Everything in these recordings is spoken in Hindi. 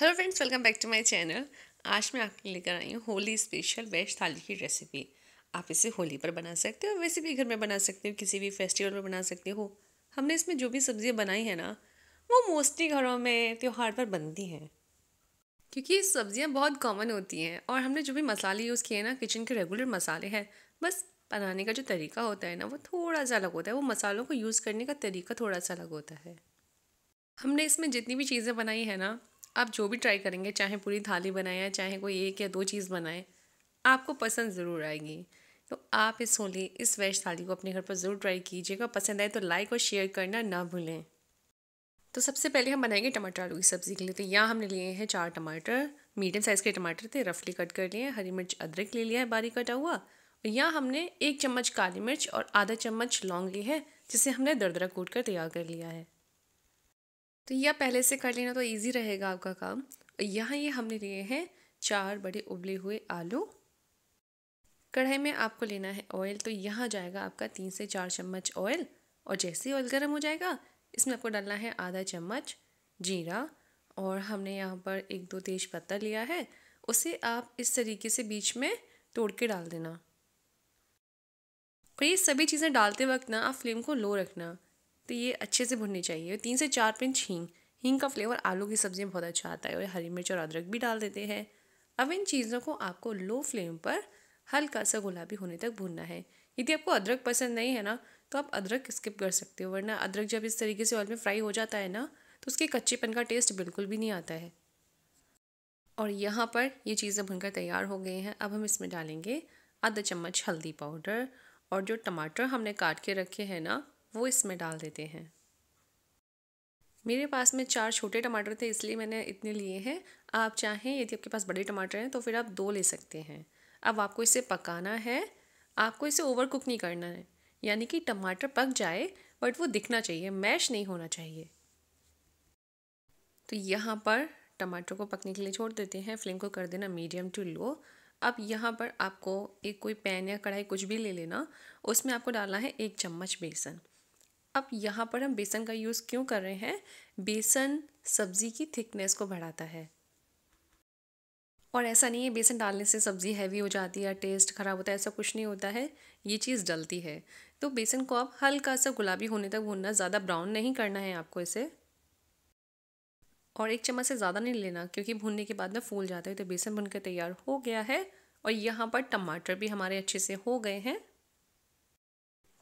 hello friends welcome back to my channel आज मैं आपके लिए लेकर आई हूँ होली स्पेशल वेज थाली की रेसिपी आप इसे होली पर बना सकते हो वैसे भी घर में बना सकते हो किसी भी फेस्टिवल पर बना सकते हो हमने इसमें जो भी सब्ज़ियाँ बनाई है ना वो मोस्टली घरों में त्यौहार पर बनती हैं क्योंकि ये सब्ज़ियाँ बहुत कॉमन होती हैं और हमने जो भी मसाले यूज़ किए हैं ना किचन के रेगुलर मसाले हैं बस बनाने का जो तरीका होता है ना वो थोड़ा सा अलग होता है वो मसालों को यूज़ करने का तरीका थोड़ा सा अलग होता है हमने इसमें जितनी भी चीज़ें बनाई है ना आप जो भी ट्राई करेंगे चाहे पूरी थाली बनाएं चाहे कोई एक या दो चीज़ बनाएं आपको पसंद ज़रूर आएगी तो आप इस होली इस वेज थाली को अपने घर पर ज़रूर ट्राई कीजिएगा पसंद आए तो लाइक और शेयर करना ना भूलें तो सबसे पहले हम बनाएंगे टमाटर आलू की सब्ज़ी के लिए तो यहाँ हमने लिए हैं चार टमाटर मीडियम साइज़ के टमाटर थे रफली कट कर लिए हैं हरी मिर्च अदरक ले लिया है बारीक कटा हुआ और यहाँ हमने एक चम्मच काली मिर्च और आधा चम्मच लौंग ली है जिसे हमने दरदरा कूट कर तैयार कर लिया है तो यह पहले से कर लेना तो ईजी रहेगा आपका काम यहाँ ये हमने लिए हैं चार बड़े उबले हुए आलू कढ़ाई में आपको लेना है ऑयल तो यहाँ जाएगा आपका तीन से चार चम्मच ऑयल और जैसे ही ऑयल गर्म हो जाएगा इसमें आपको डालना है आधा चम्मच जीरा और हमने यहाँ पर एक दो तेज पत्ता लिया है उसे आप इस तरीके से बीच में तोड़ के डाल देना और ये सभी चीज़ें डालते वक्त ना आप फ्लेम को लो रखना तो ये अच्छे से भुननी चाहिए तीन से चार पिंच हींग हींग का फ्लेवर आलू की सब्ज़ी में बहुत अच्छा आता है और हरी मिर्च और अदरक भी डाल देते हैं अब इन चीज़ों को आपको लो फ्लेम पर हल्का सा गुलाबी होने तक भुनना है यदि आपको अदरक पसंद नहीं है ना तो आप अदरक स्किप कर सकते हो वरना अदरक जब इस तरीके से ऑयल में फ्राई हो जाता है ना तो उसके कच्चेपन का टेस्ट बिल्कुल भी नहीं आता है और यहाँ पर ये चीज़ें भुनकर तैयार हो गई हैं अब हम इसमें डालेंगे आधा चम्मच हल्दी पाउडर और जो टमाटर हमने काट के रखे हैं ना वो इसमें डाल देते हैं मेरे पास में चार छोटे टमाटर थे इसलिए मैंने इतने लिए हैं आप चाहें यदि आपके पास बड़े टमाटर हैं तो फिर आप दो ले सकते हैं अब आपको इसे पकाना है आपको इसे ओवर कुक नहीं करना है यानी कि टमाटर पक जाए बट वो दिखना चाहिए मैश नहीं होना चाहिए तो यहाँ पर टमाटर को पकने के लिए छोड़ देते हैं फ्लेम को कर देना मीडियम टू लो अब यहाँ पर आपको एक कोई पैन या कढ़ाई कुछ भी ले लेना उसमें आपको डालना है एक चम्मच बेसन अब यहाँ पर हम बेसन का यूज़ क्यों कर रहे हैं बेसन सब्ज़ी की थिकनेस को बढ़ाता है और ऐसा नहीं है बेसन डालने से सब्ज़ी हैवी हो जाती है टेस्ट ख़राब होता है ऐसा कुछ नहीं होता है ये चीज़ डलती है तो बेसन को आप हल्का सा गुलाबी होने तक भूनना ज़्यादा ब्राउन नहीं करना है आपको इसे और एक चम्मच से ज़्यादा नहीं लेना क्योंकि भूनने के बाद में फूल जाता है तो बेसन बनकर तैयार हो गया है और यहाँ पर टमाटर भी हमारे अच्छे से हो गए हैं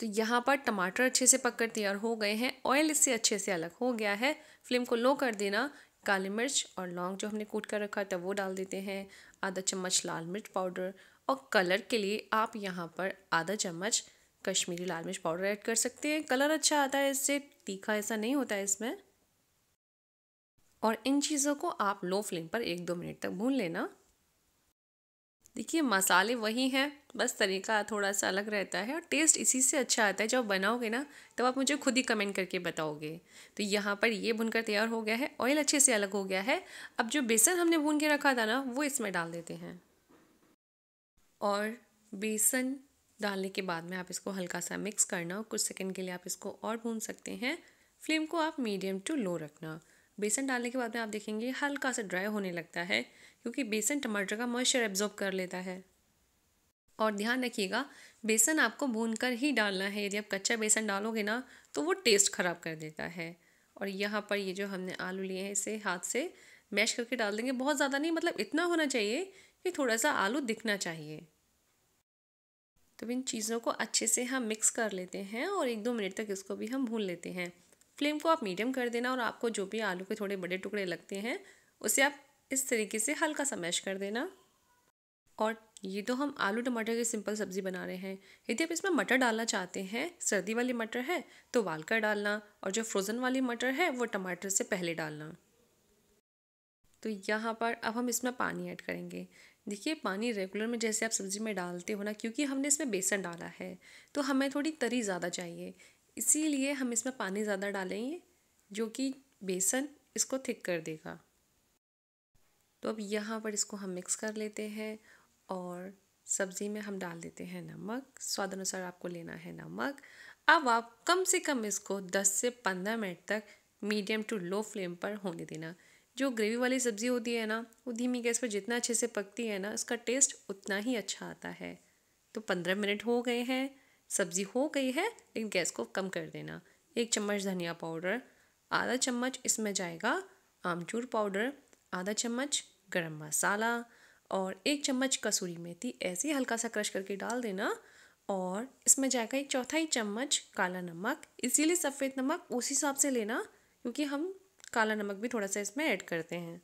तो यहाँ पर टमाटर अच्छे से पककर तैयार हो गए हैं ऑयल इससे अच्छे से अलग हो गया है फ्लेम को लो कर देना काली मिर्च और लौंग जो हमने कूट कर रखा था वो डाल देते हैं आधा चम्मच लाल मिर्च पाउडर और कलर के लिए आप यहाँ पर आधा चम्मच कश्मीरी लाल मिर्च पाउडर ऐड कर सकते हैं कलर अच्छा आता है इससे तीखा ऐसा नहीं होता है इसमें और इन चीज़ों को आप लो फ्लेम पर एक दो मिनट तक भून लेना देखिए मसाले वही हैं बस तरीका थोड़ा सा अलग रहता है और टेस्ट इसी से अच्छा आता है जब बनाओगे ना तब आप मुझे खुद ही कमेंट करके बताओगे तो यहाँ पर ये भुनकर तैयार हो गया है ऑयल अच्छे से अलग हो गया है अब जो बेसन हमने भून के रखा था ना वो इसमें डाल देते हैं और बेसन डालने के बाद में आप इसको हल्का सा मिक्स करना कुछ सेकेंड के लिए आप इसको और भून सकते हैं फ्लेम को आप मीडियम टू लो रखना बेसन डालने के बाद में आप देखेंगे हल्का सा ड्राई होने लगता है क्योंकि बेसन टमाटर का मॉइस्चर एब्जॉर्ब कर लेता है और ध्यान रखिएगा बेसन आपको भून कर ही डालना है यदि आप कच्चा बेसन डालोगे ना तो वो टेस्ट ख़राब कर देता है और यहाँ पर ये जो हमने आलू लिए हैं इसे हाथ से मैश करके डाल देंगे बहुत ज़्यादा नहीं मतलब इतना होना चाहिए कि थोड़ा सा आलू दिखना चाहिए तो इन चीज़ों को अच्छे से हम मिक्स कर लेते हैं और एक दो मिनट तक इसको भी हम भून लेते हैं फ्लेम को आप मीडियम कर देना और आपको जो भी आलू के थोड़े बड़े टुकड़े लगते हैं उसे आप इस तरीके से हल्का सा मैश कर देना और ये तो हम आलू टमाटर की सिंपल सब्ज़ी बना रहे हैं यदि आप इसमें मटर डालना चाहते हैं सर्दी वाली मटर है तो उबाल कर डालना और जो फ्रोज़न वाली मटर है वो टमाटर से पहले डालना तो यहाँ पर अब हम इसमें पानी ऐड करेंगे देखिए पानी रेगुलर में जैसे आप सब्ज़ी में डालते हो ना क्योंकि हमने इसमें बेसन डाला है तो हमें थोड़ी तरी ज़्यादा चाहिए इसीलिए हम इसमें पानी ज़्यादा डालेंगे जो कि बेसन इसको थिक कर देगा तो अब यहाँ पर इसको हम मिक्स कर लेते हैं और सब्ज़ी में हम डाल देते हैं नमक स्वाद अनुसार आपको लेना है नमक अब आप कम से कम इसको 10 से 15 मिनट तक मीडियम टू लो फ्लेम पर होने देना जो ग्रेवी वाली सब्ज़ी होती है ना वो धीमी गैस पर जितना अच्छे से पकती है ना उसका टेस्ट उतना ही अच्छा आता है तो पंद्रह मिनट हो गए हैं सब्ज़ी हो गई है लेकिन गैस को कम कर देना एक चम्मच धनिया पाउडर आधा चम्मच इसमें जाएगा आमचूर पाउडर आधा चम्मच गरम मसाला और एक चम्मच कसूरी मेथी ऐसे ही हल्का सा क्रश करके डाल देना और इसमें जाएगा एक चौथाई चम्मच काला नमक इसीलिए सफ़ेद नमक उस हिसाब से लेना क्योंकि हम काला नमक भी थोड़ा सा इसमें ऐड करते हैं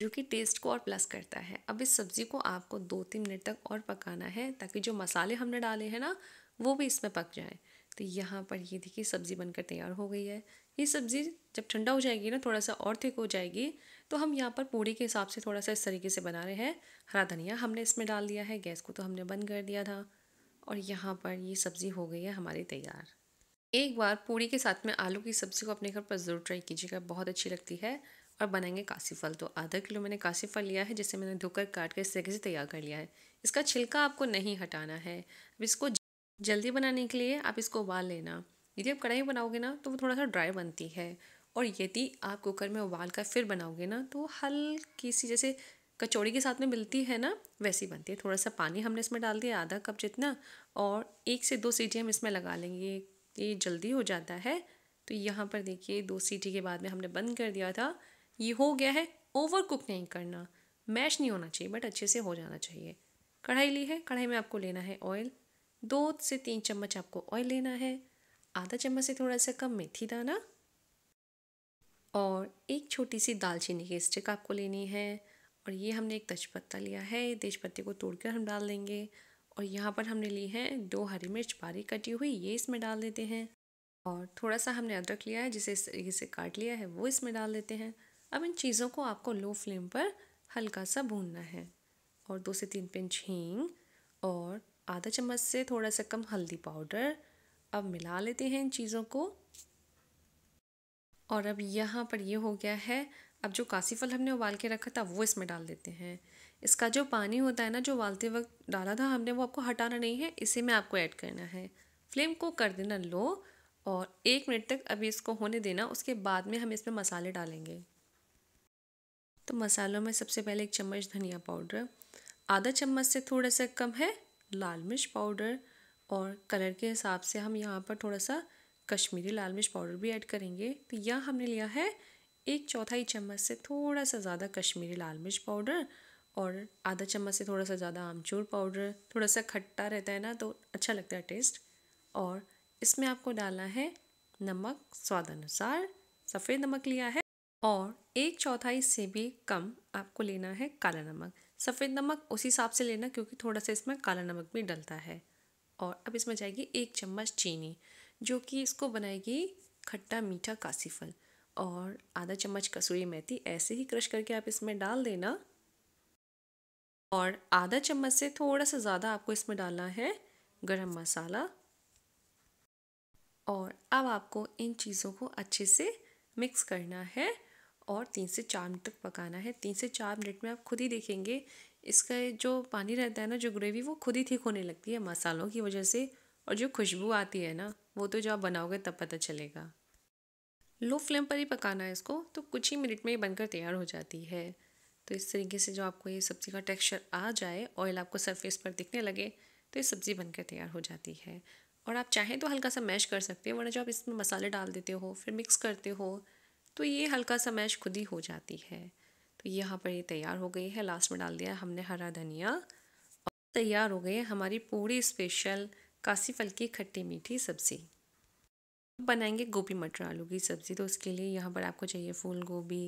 जो कि टेस्ट को और प्लस करता है अब इस सब्ज़ी को आपको दो तीन मिनट तक और पकाना है ताकि जो मसाले हमने डाले हैं ना वो भी इसमें पक जाए तो यहाँ पर ये देखिए सब्ज़ी बनकर तैयार हो गई है ये सब्ज़ी जब ठंडा हो जाएगी ना थोड़ा सा और थिक हो जाएगी तो हम यहाँ पर पूड़ी के हिसाब से थोड़ा सा इस तरीके से बना रहे हैं हरा धनिया हमने इसमें डाल दिया है गैस को तो हमने बंद कर दिया था और यहाँ पर ये सब्ज़ी हो गई है हमारी तैयार एक बार पूड़ी के साथ में आलू की सब्ज़ी को अपने घर पर ज़रूर ट्राई कीजिएगा बहुत अच्छी लगती है और बनाएंगे काशी फल तो आधा किलो मैंने काशी फल लिया है जिसे मैंने धोकर काट कर इस तरीके से तैयार कर लिया है इसका छिलका आपको नहीं हटाना है अब इसको जल्दी बनाने के लिए आप इसको उबाल लेना यदि आप कढ़ाई बनाओगे ना तो वो थोड़ा सा ड्राई बनती है और यदि आप कुकर में उबाल कर फिर बनाओगे ना तो हल्की सी जैसे कचौड़ी के साथ में मिलती है ना वैसी बनती है थोड़ा सा पानी हमने इसमें डाल दिया आधा कप जितना और एक से दो सीटी हम इसमें लगा लेंगे ये जल्दी हो जाता है तो यहाँ पर देखिए दो सीटी के बाद में हमने बंद कर दिया था ये हो गया है ओवर कुक नहीं करना मैश नहीं होना चाहिए बट अच्छे से हो जाना चाहिए कढ़ाई ली है कढ़ाई में आपको लेना है ऑयल दो से तीन चम्मच आपको ऑयल लेना है आधा चम्मच से थोड़ा सा कम मेथी दाना और एक छोटी सी दालचीनी की स्टिक आपको लेनी है और ये हमने एक तेजपत्ता लिया है तेज पत्ते को तोड़कर हम डाल देंगे और यहाँ पर हमने ली है दो हरी मिर्च बारीक कटी हुई ये इसमें डाल देते हैं और थोड़ा सा हमने अदरक लिया है जिसे इस तरीके से काट लिया है वो इसमें डाल देते हैं अब इन चीज़ों को आपको लो फ्लेम पर हल्का सा भूनना है और दो से तीन पिंच हींग और आधा चम्मच से थोड़ा सा कम हल्दी पाउडर अब मिला लेते हैं इन चीज़ों को और अब यहाँ पर ये हो गया है अब जो कासी फल हमने उबाल के रखा था वो इसमें डाल देते हैं इसका जो पानी होता है ना जो उबालते वक्त डाला था हमने वो आपको हटाना नहीं है इसी में आपको ऐड करना है फ्लेम को कर देना लो और एक मिनट तक अभी इसको होने देना उसके बाद में हम इसमें मसाले डालेंगे तो मसालों में सबसे पहले एक चम्मच धनिया पाउडर आधा चम्मच से थोड़ा सा कम है लाल मिर्च पाउडर और कलर के हिसाब से हम यहाँ पर थोड़ा सा कश्मीरी लाल मिर्च पाउडर भी ऐड करेंगे तो यह हमने लिया है एक चौथाई चम्मच से थोड़ा सा ज़्यादा कश्मीरी लाल मिर्च पाउडर और आधा चम्मच से थोड़ा सा ज़्यादा आमचूर पाउडर थोड़ा सा खट्टा रहता है ना तो अच्छा लगता है टेस्ट और इसमें आपको डालना है नमक स्वाद अनुसार सफ़ेद नमक लिया है और एक चौथाई से भी कम आपको लेना है काला नमक सफ़ेद नमक उसी हिसाब से लेना क्योंकि थोड़ा सा इसमें काला नमक भी डलता है और अब इसमें जाएगी एक चम्मच चीनी जो कि इसको बनाएगी खट्टा मीठा कासी फल और आधा चम्मच कसूरी मेथी ऐसे ही क्रश करके आप इसमें डाल देना और आधा चम्मच से थोड़ा सा ज़्यादा आपको इसमें डालना है गरम मसाला और अब आपको इन चीज़ों को अच्छे से मिक्स करना है और तीन से चार मिनट तक पकाना है तीन से चार मिनट में आप खुद ही देखेंगे इसका जो पानी रहता है ना जो ग्रेवी वो खुद ही ठीक होने लगती है मसालों की वजह से और जो खुशबू आती है ना वो तो जो आप बनाओगे तब पता चलेगा लो फ्लेम पर ही पकाना है इसको तो कुछ ही मिनट में ये बनकर तैयार हो जाती है तो इस तरीके से जो आपको ये सब्ज़ी का टेक्सचर आ जाए ऑयल आपको सरफेस पर दिखने लगे तो ये सब्ज़ी बनकर तैयार हो जाती है और आप चाहें तो हल्का सा मैश कर सकते हो वरना जो आप इसमें मसाले डाल देते हो फिर मिक्स करते हो तो ये हल्का सा मैश खुद ही हो जाती है तो यहाँ पर ये तैयार हो गई है लास्ट में डाल दिया हमने हरा धनिया तैयार हो गई है हमारी पूरी स्पेशल कासी फल की खट्टी मीठी सब्ज़ी बनाएंगे गोभी मटर आलू की सब्ज़ी तो उसके लिए यहाँ पर आपको चाहिए फूल गोभी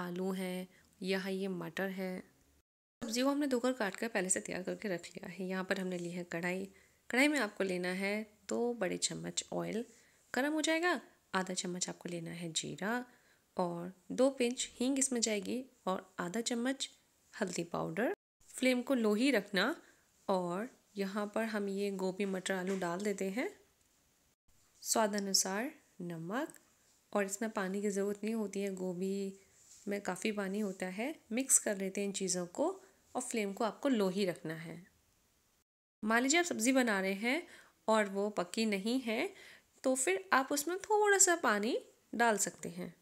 आलू हैं यहाँ ये मटर है सब्ज़ी को हमने धोकर काट कर पहले से तैयार करके रख लिया है यहाँ पर हमने ली है कढ़ाई कढ़ाई में आपको लेना है दो बड़े चम्मच ऑयल गर्म हो जाएगा आधा चम्मच आपको लेना है जीरा और दो पिंच हींग इसमें जाएगी और आधा चम्मच हल्दी पाउडर फ्लेम को लो ही रखना और यहाँ पर हम ये गोभी मटर आलू डाल देते हैं स्वाद अनुसार नमक और इसमें पानी की ज़रूरत नहीं होती है गोभी में काफ़ी पानी होता है मिक्स कर लेते हैं इन चीज़ों को और फ्लेम को आपको लो ही रखना है मान लीजिए आप सब्ज़ी बना रहे हैं और वो पक्की नहीं है तो फिर आप उसमें थोड़ा सा पानी डाल सकते हैं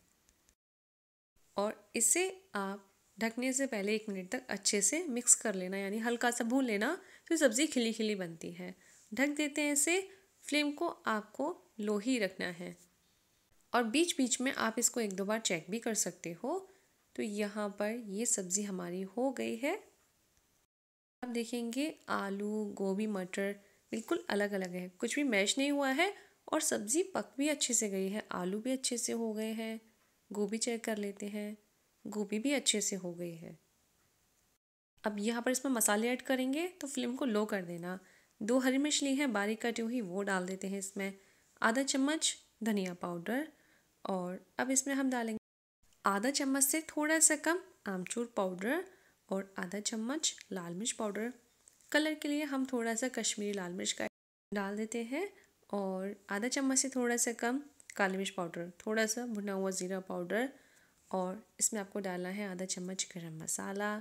और इसे आप ढकने से पहले एक मिनट तक अच्छे से मिक्स कर लेना यानी हल्का सा भून लेना तो सब्ज़ी खिली खिली बनती है ढक देते हैं इसे फ्लेम को आपको लो ही रखना है और बीच बीच में आप इसको एक दो बार चेक भी कर सकते हो तो यहाँ पर ये सब्ज़ी हमारी हो गई है आप देखेंगे आलू गोभी मटर बिल्कुल अलग अलग है कुछ भी मैश नहीं हुआ है और सब्ज़ी पक भी अच्छे से गई है आलू भी अच्छे से हो गए हैं गोभी चेक कर लेते हैं गोभी भी अच्छे से हो गई है अब यहाँ पर इसमें मसाले ऐड करेंगे तो फ्लेम को लो कर देना दो हरी मिर्च ली है बारीक कटी हुई वो डाल देते हैं इसमें आधा चम्मच धनिया पाउडर और अब इसमें हम डालेंगे आधा चम्मच से थोड़ा सा कम आमचूर पाउडर और आधा चम्मच लाल मिर्च पाउडर कलर के लिए हम थोड़ा सा कश्मीरी लाल मिर्च का डाल देते हैं और आधा चम्मच से थोड़ा सा कम काली मिर्च पाउडर थोड़ा सा भुना हुआ ज़ीरा पाउडर और इसमें आपको डालना है आधा चम्मच गरम मसाला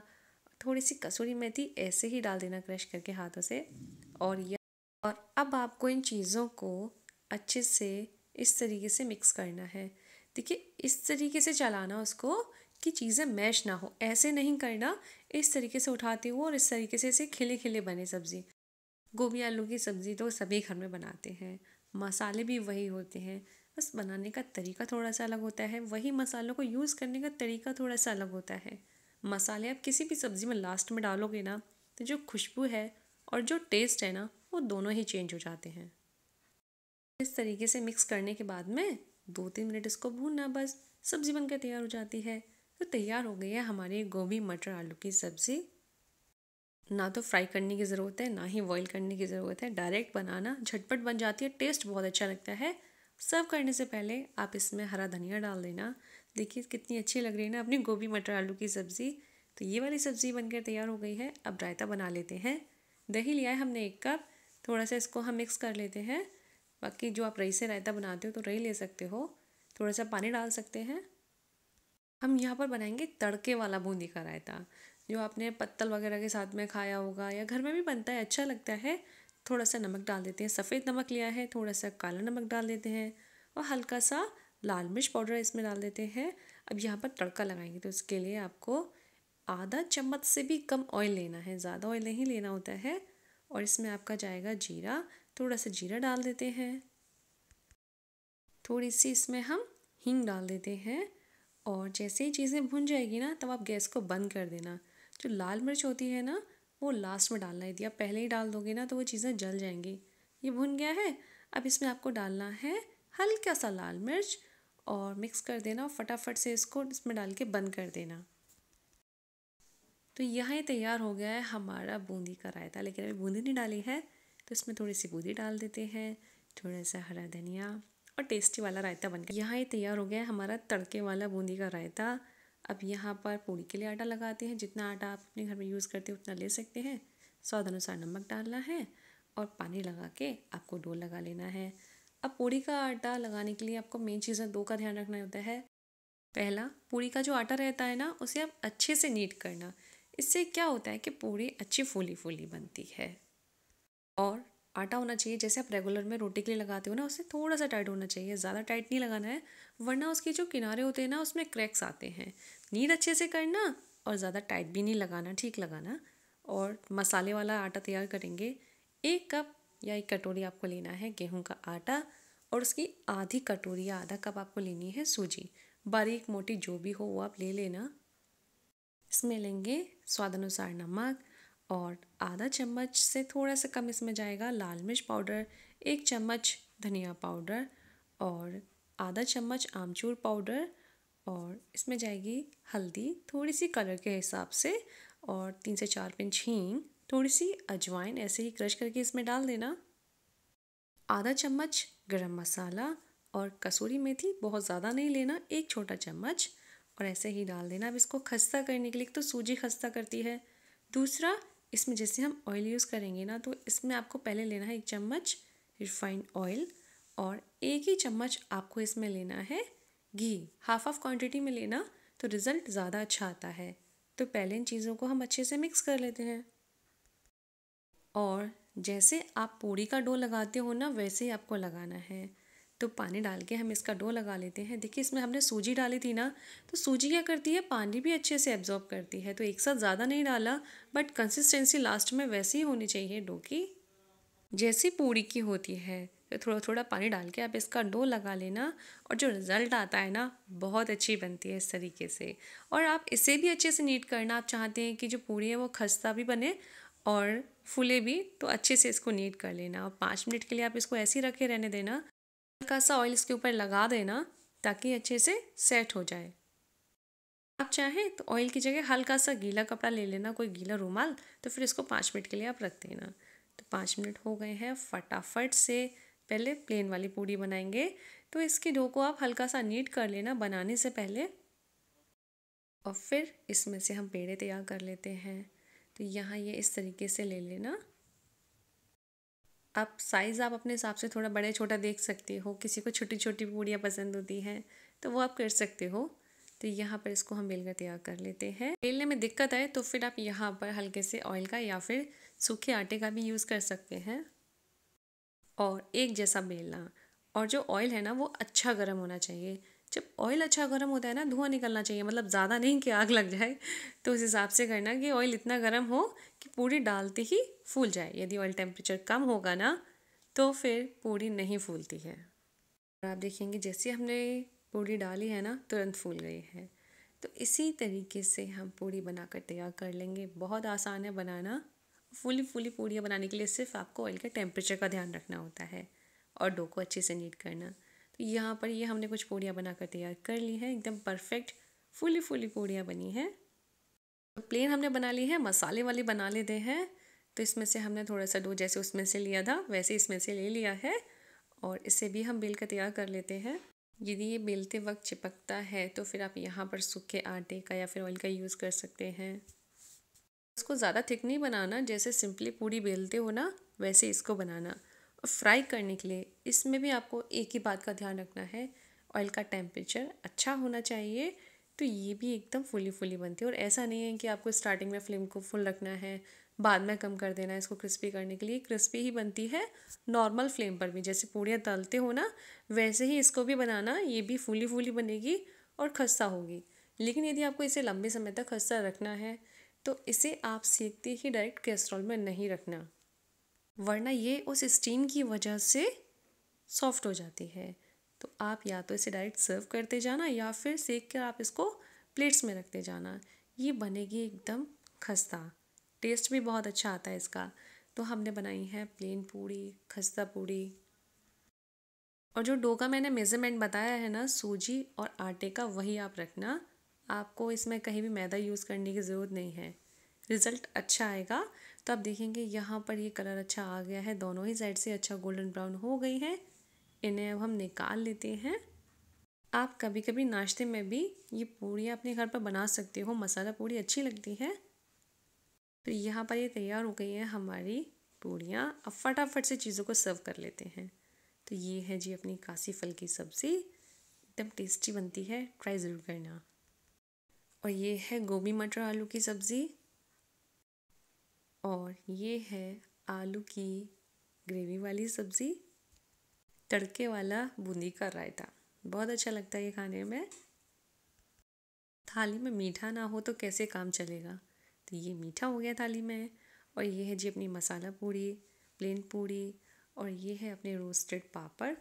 थोड़ी सी कसूरी मेथी ऐसे ही डाल देना क्रश करके हाथों से और यह और अब आपको इन चीज़ों को अच्छे से इस तरीके से मिक्स करना है देखिए इस तरीके से चलाना उसको कि चीज़ें मैश ना हो ऐसे नहीं करना इस तरीके से उठाते हुए और इस तरीके से इसे खिले खिले बने सब्ज़ी गोभी आलू की सब्ज़ी तो सभी घर में बनाते हैं मसाले भी वही होते हैं बस बनाने का तरीका थोड़ा सा अलग होता है वही मसालों को यूज़ करने का तरीका थोड़ा सा अलग होता है मसाले आप किसी भी सब्ज़ी में लास्ट में डालोगे ना तो जो खुशबू है और जो टेस्ट है ना वो दोनों ही चेंज हो जाते हैं इस तरीके से मिक्स करने के बाद में दो तीन मिनट इसको भूनना बस सब्ज़ी बनकर तैयार हो जाती है तो तैयार हो गई है हमारी गोभी मटर आलू की सब्ज़ी ना तो फ्राई करने की ज़रूरत है ना ही बॉईल करने की ज़रूरत है डायरेक्ट बनाना झटपट बन जाती है टेस्ट बहुत अच्छा लगता है सर्व करने से पहले आप इसमें हरा धनिया डाल देना देखिए कितनी अच्छी लग रही है ना अपनी गोभी मटर आलू की सब्ज़ी तो ये वाली सब्ज़ी बनकर तैयार हो गई है अब रायता बना लेते हैं दही लिया है हमने एक कप थोड़ा सा इसको हम मिक्स कर लेते हैं बाकी जो आप रई से रायता बनाते हो तो रई ले सकते हो थोड़ा सा पानी डाल सकते हैं हम यहाँ पर बनाएंगे तड़के वाला बूंदी का रायता जो आपने पत्तल वगैरह के साथ में खाया होगा या घर में भी बनता है अच्छा लगता है थोड़ा सा नमक डाल देते हैं सफ़ेद नमक लिया है थोड़ा सा काला नमक डाल देते हैं और हल्का सा लाल मिर्च पाउडर इसमें डाल देते हैं अब यहाँ पर तड़का लगाएंगे तो इसके लिए आपको आधा चम्मच से भी कम ऑयल लेना है ज़्यादा ऑयल नहीं लेना होता है और इसमें आपका जाएगा जीरा थोड़ा सा जीरा डाल देते हैं थोड़ी सी इसमें हम हींग डाल देते हैं और जैसे ही चीज़ें भुन जाएगी ना तब आप गैस को बंद कर देना जो लाल मिर्च होती है ना वो लास्ट में डालना है यदि आप पहले ही डाल दोगे ना तो वो चीज़ें जल जाएंगी ये भुन गया है अब इसमें आपको डालना है हल्का सा लाल मिर्च और मिक्स कर देना और फटाफट से इसको इसमें डाल के बंद कर देना तो यहाँ ही तैयार हो गया है हमारा बूंदी का रायता लेकिन अभी बूंदी नहीं डाली है तो इसमें थोड़ी सी बूंदी डाल देते हैं थोड़ा सा हरा धनिया और टेस्टी वाला रायता बन गया यहाँ ही तैयार हो गया है हमारा तड़के वाला बूंदी का रायता अब यहाँ पर पूड़ी के लिए आटा लगाते हैं जितना आटा आप अपने घर में यूज़ करते हैं उतना ले सकते हैं स्वाद अनुसार नमक डालना है और पानी लगा के आपको डोल लगा लेना है अब पूड़ी का आटा लगाने के लिए आपको मेन चीज़ें दो का ध्यान रखना होता है पहला पूड़ी का जो आटा रहता है ना उसे आप अच्छे से नीट करना इससे क्या होता है कि पूड़ी अच्छी फूली फूली बनती है और आटा होना चाहिए जैसे आप रेगुलर में रोटी के लिए लगाते हो ना उसे थोड़ा सा टाइट होना चाहिए ज़्यादा टाइट नहीं लगाना है वरना उसके जो किनारे होते हैं ना उसमें क्रैक्स आते हैं नीट अच्छे से करना और ज़्यादा टाइट भी नहीं लगाना ठीक लगाना और मसाले वाला आटा तैयार करेंगे एक कप या एक कटोरी आपको लेना है गेहूं का आटा और उसकी आधी कटोरी या आधा कप आपको लेनी है सूजी बारीक मोटी जो भी हो वो आप ले लेना इसमें लेंगे स्वाद अनुसार नमक और आधा चम्मच से थोड़ा सा कम इसमें जाएगा लाल मिर्च पाउडर एक चम्मच धनिया पाउडर और आधा चम्मच आमचूर पाउडर और इसमें जाएगी हल्दी थोड़ी सी कलर के हिसाब से और तीन से चार पिंच हींग थोड़ी सी अजवाइन ऐसे ही क्रश करके इसमें डाल देना आधा चम्मच गरम मसाला और कसूरी मेथी बहुत ज़्यादा नहीं लेना एक छोटा चम्मच और ऐसे ही डाल देना अब इसको खस्ता करने के लिए तो सूजी खस्ता करती है दूसरा इसमें जैसे हम ऑयल यूज़ करेंगे ना तो इसमें आपको पहले लेना है एक चम्मच रिफाइंड ऑयल और एक ही चम्मच आपको इसमें लेना है घी हाफ ऑफ क्वांटिटी में लेना तो रिज़ल्ट ज़्यादा अच्छा आता है तो पहले इन चीज़ों को हम अच्छे से मिक्स कर लेते हैं और जैसे आप पूड़ी का डो लगाते हो ना वैसे ही आपको लगाना है तो पानी डाल के हम इसका डो लगा लेते हैं देखिए इसमें हमने सूजी डाली थी ना तो सूजी क्या करती है पानी भी अच्छे से एब्जॉर्ब करती है तो एक साथ ज़्यादा नहीं डाला बट कंसिस्टेंसी लास्ट में वैसे ही होनी चाहिए डो की जैसी पूरी की होती है तो थोड़ा थोड़ा पानी डाल के आप इसका डो लगा लेना और जो रिज़ल्ट आता है ना बहुत अच्छी बनती है इस तरीके से और आप इसे भी अच्छे से नीट करना आप चाहते हैं कि जो पूरी है वो खस्ता भी बने और फूले भी तो अच्छे से इसको नीट कर लेना और पाँच मिनट के लिए आप इसको ऐसे ही रखे रहने देना हल्का सा ऑयल इसके ऊपर लगा देना ताकि अच्छे से सेट हो जाए आप चाहें तो ऑयल की जगह हल्का सा गीला कपड़ा ले लेना कोई गीला रूमाल तो फिर इसको पाँच मिनट के लिए आप रख देना तो पाँच मिनट हो गए हैं फटाफट से पहले प्लेन वाली पूड़ी बनाएंगे तो इसके डो को आप हल्का सा नीट कर लेना बनाने से पहले और फिर इसमें से हम पेड़े तैयार कर लेते हैं तो यहाँ ये इस तरीके से ले लेना अब साइज़ आप अपने हिसाब से थोड़ा बड़े छोटा देख सकते हो किसी को छोटी छोटी पूड़ियाँ पसंद होती हैं तो वो आप कर सकते हो तो यहाँ पर इसको हम बेलकर तैयार कर लेते हैं बेलने में दिक्कत आए तो फिर आप यहाँ पर हल्के से ऑयल का या फिर सूखे आटे का भी यूज़ कर सकते हैं और एक जैसा बेलना और जो ऑयल है ना वो अच्छा गर्म होना चाहिए जब ऑयल अच्छा गर्म होता है ना धुआं निकलना चाहिए मतलब ज़्यादा नहीं कि आग लग जाए तो उस हिसाब से करना कि ऑयल इतना गर्म हो कि पूरी डालते ही फूल जाए यदि ऑयल टेम्परेचर कम होगा ना तो फिर पूरी नहीं फूलती है और आप देखेंगे जैसे हमने पूरी डाली है ना तुरंत फूल गई है तो इसी तरीके से हम बना बनाकर तैयार कर लेंगे बहुत आसान है बनाना फूली फूली पूड़ियाँ बनाने के लिए सिर्फ आपको ऑयल के टेम्परेचर का ध्यान रखना होता है और डो को अच्छे से नीट करना तो यहाँ पर ये हमने कुछ पूड़ियाँ बनाकर तैयार कर ली हैं एकदम परफेक्ट फुली फुली पूड़ियाँ बनी हैं तो प्लेन हमने बना ली है मसाले वाली बना लेते हैं तो इसमें से हमने थोड़ा सा डो जैसे उसमें से लिया था वैसे इसमें से ले लिया है और इसे भी हम बेल कर तैयार कर लेते हैं यदि ये बेलते वक्त चिपकता है तो फिर आप यहाँ पर सूखे आटे का या फिर ऑयल का यूज़ कर सकते हैं इसको ज़्यादा थिक नहीं बनाना जैसे सिंपली पूरी बेलते हो ना वैसे इसको बनाना फ्राई करने के लिए इसमें भी आपको एक ही बात का ध्यान रखना है ऑयल का टेम्परेचर अच्छा होना चाहिए तो ये भी एकदम फुली फुली बनती है और ऐसा नहीं है कि आपको स्टार्टिंग में फ्लेम को फुल रखना है बाद में कम कर देना है इसको क्रिस्पी करने के लिए क्रिस्पी ही बनती है नॉर्मल फ्लेम पर भी जैसे पूड़ियाँ तलते हो ना वैसे ही इसको भी बनाना ये भी फूली फूली बनेगी और खस्ता होगी लेकिन यदि आपको इसे लंबे समय तक खस्ता रखना है तो इसे आप सीखते ही डायरेक्ट कैस्ट्रॉल में नहीं रखना वरना ये उस स्टीम की वजह से सॉफ्ट हो जाती है तो आप या तो इसे डायरेक्ट सर्व करते जाना या फिर सेक कर आप इसको प्लेट्स में रखते जाना ये बनेगी एकदम खस्ता टेस्ट भी बहुत अच्छा आता है इसका तो हमने बनाई है प्लेन पूड़ी खस्ता पूड़ी और जो डो का मैंने मेज़रमेंट बताया है ना सूजी और आटे का वही आप रखना आपको इसमें कहीं भी मैदा यूज़ करने की ज़रूरत नहीं है रिज़ल्ट अच्छा आएगा तो आप देखेंगे यहाँ पर ये कलर अच्छा आ गया है दोनों ही साइड से अच्छा गोल्डन ब्राउन हो गई है इन्हें अब हम निकाल लेते हैं आप कभी कभी नाश्ते में भी ये पूड़ियाँ अपने घर पर बना सकते हो मसाला पूड़ी अच्छी लगती है तो यहाँ पर ये तैयार हो गई है हमारी पूड़ियाँ अब फटाफट से चीज़ों को सर्व कर लेते हैं तो ये है जी अपनी काशी फल की सब्ज़ी एकदम टेस्टी बनती है ट्राई ज़रूर करना और ये है गोभी मटर आलू की सब्ज़ी और ये है आलू की ग्रेवी वाली सब्ज़ी तड़के वाला बूंदी का रायता बहुत अच्छा लगता है ये खाने में थाली में मीठा ना हो तो कैसे काम चलेगा तो ये मीठा हो गया थाली में और ये है जी अपनी मसाला पूड़ी प्लेन पूड़ी और ये है अपने रोस्टेड पापड़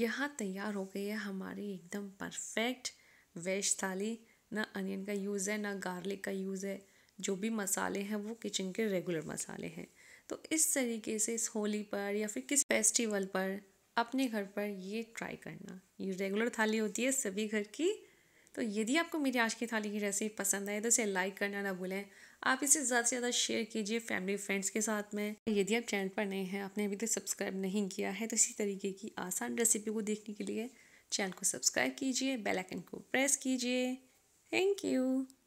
यहाँ तैयार हो गई है हमारी एकदम परफेक्ट वेज थाली ना अनियन का यूज़ है ना गार्लिक का यूज़ है जो भी मसाले हैं वो किचन के रेगुलर मसाले हैं तो इस तरीके से इस होली पर या फिर किस फेस्टिवल पर अपने घर पर ये ट्राई करना ये रेगुलर थाली होती है सभी घर की तो यदि आपको मेरी आज की थाली की रेसिपी पसंद आए तो इसे लाइक करना ना भूलें आप इसे ज़्यादा से ज़्यादा शेयर कीजिए फैमिली फ्रेंड्स के साथ में यदि आप चैनल पर नए हैं आपने अभी तक तो सब्सक्राइब नहीं किया है तो इसी तरीके की आसान रेसिपी को देखने के लिए चैनल को सब्सक्राइब कीजिए बेलाइकन को प्रेस कीजिए थैंक यू